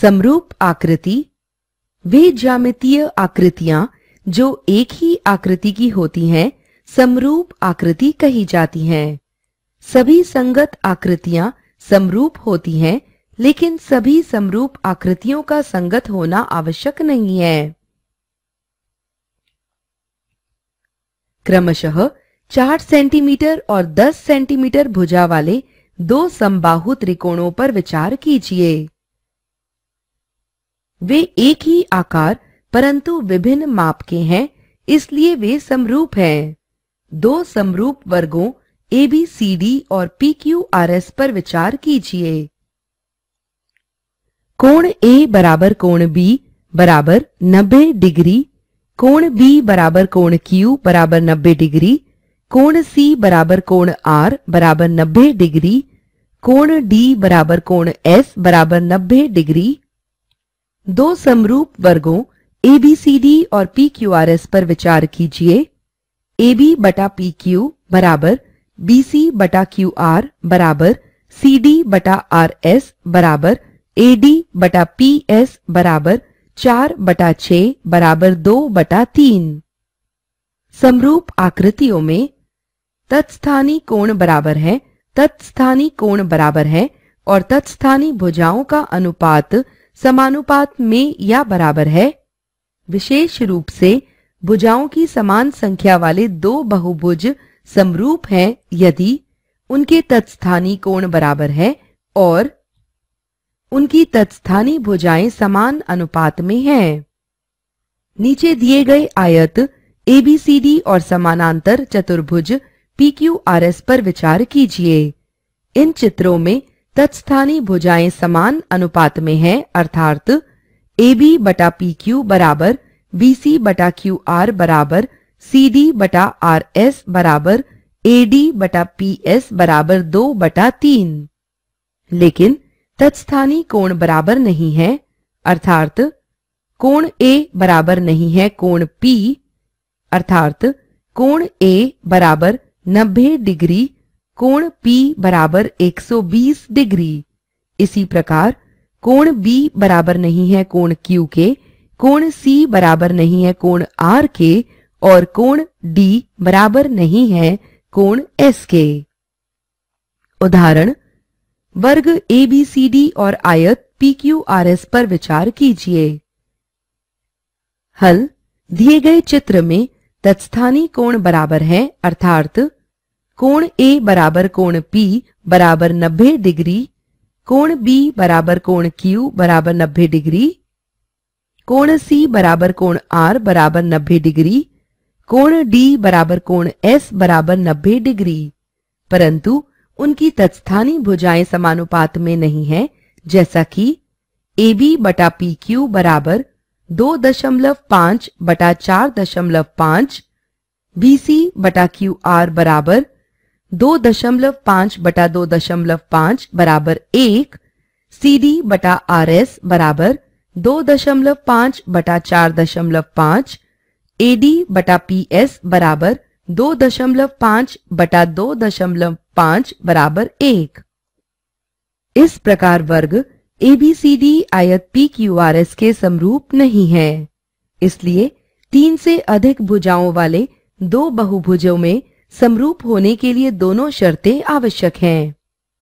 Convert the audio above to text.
समरूप आकृति वे ज्यामितीय आकृतियां जो एक ही आकृति की होती हैं समरूप आकृति कही जाती हैं सभी संगत आकृतियां समरूप होती हैं लेकिन सभी समरूप आकृतियों का संगत होना आवश्यक नहीं है क्रमशः चार सेंटीमीटर और दस सेंटीमीटर भुजा वाले दो समबाहु त्रिकोणों पर विचार कीजिए वे एक ही आकार परंतु विभिन्न माप के हैं इसलिए वे समरूप हैं। दो समरूप वर्गों ए बी सी डी और पी क्यू आर एस पर विचार कीजिए कोण ए बराबर कोण बी बराबर 90 डिग्री कोण बी बराबर कोण क्यू बराबर 90 डिग्री कोण सी बराबर कोण आर बराबर 90 डिग्री कोण डी बराबर कोण एस बराबर 90 डिग्री दो समरूप वर्गों एबीसीडी और पी क्यू आर एस पर विचार कीजिए ए बी बटा पी क्यू बराबर बी सी बटा क्यू आर बराबर सी डी बटा आर एस बराबर ए डी बटा पी एस बराबर चार बटा छ बराबर दो बटा तीन समरूप आकृतियों में तत्स्थानी कोण बराबर है तत्स्थानी कोण बराबर है और तत्स्थानी भुजाओं का अनुपात समानुपात में या बराबर है विशेष रूप से भुजाओं की समान संख्या वाले दो बहुभुज समरूप हैं यदि उनके तत्स्थानी कोण बराबर है और उनकी तत्स्थानी भुजाएं समान अनुपात में हैं। नीचे दिए गए आयत एबीसीडी और समानांतर चतुर्भुज पीक्यूआरएस पर विचार कीजिए इन चित्रों में तत्स्थानी भुजाएं समान अनुपात में हैं अर्थात ए बी बटा पी क्यू बराबर बी सी बटा क्यू आर बराबर सी डी बटा आर एस बराबर ए डी बटा पी एस बराबर दो बटा तीन लेकिन तत्स्थानी कोण बराबर नहीं है अर्थात कोण ए बराबर नहीं है कोण पी अर्थात कोण ए बराबर 90 डिग्री कोण P बराबर 120 डिग्री इसी प्रकार कोण B बराबर नहीं है कोण Q के कोण C बराबर नहीं है कोण R के और कोण D बराबर नहीं है कोण S के उदाहरण वर्ग ए बी सी डी और आयत पी क्यू आर एस पर विचार कीजिए हल दिए गए चित्र में तत्स्थानी कोण बराबर है अर्थात कोण ए बराबर कोण पी बराबर नब्बे डिग्री कोण बी बराबर कोण क्यू बराबर नब्बे डिग्री कोण सी बराबर कोण आर बराबर नब्बे डिग्री कोण डी बराबर कोण एस बराबर नब्बे डिग्री परंतु उनकी तत्स्थानी भुजाएं समानुपात में नहीं है जैसा कि ए बी बटा पी क्यू बराबर दो दशमलव पांच बटा चार दशमलव पांच बी सी बटा क्यू आर बराबर दो दशमलव पांच बटा दो दशमलव पांच बराबर एक सी डी बटा आर एस बराबर दो दशमलव पांच बटा चार दशमलव पांच ए डी बटा पी एस बराबर दो दशमलव पांच बटा दो दशमलव पांच बराबर एक इस प्रकार वर्ग एबीसीडी आयत पी क्यू आर एस के समरूप नहीं है इसलिए तीन से अधिक भुजाओं वाले दो बहुभुजों में समरूप होने के लिए दोनों शर्तें आवश्यक हैं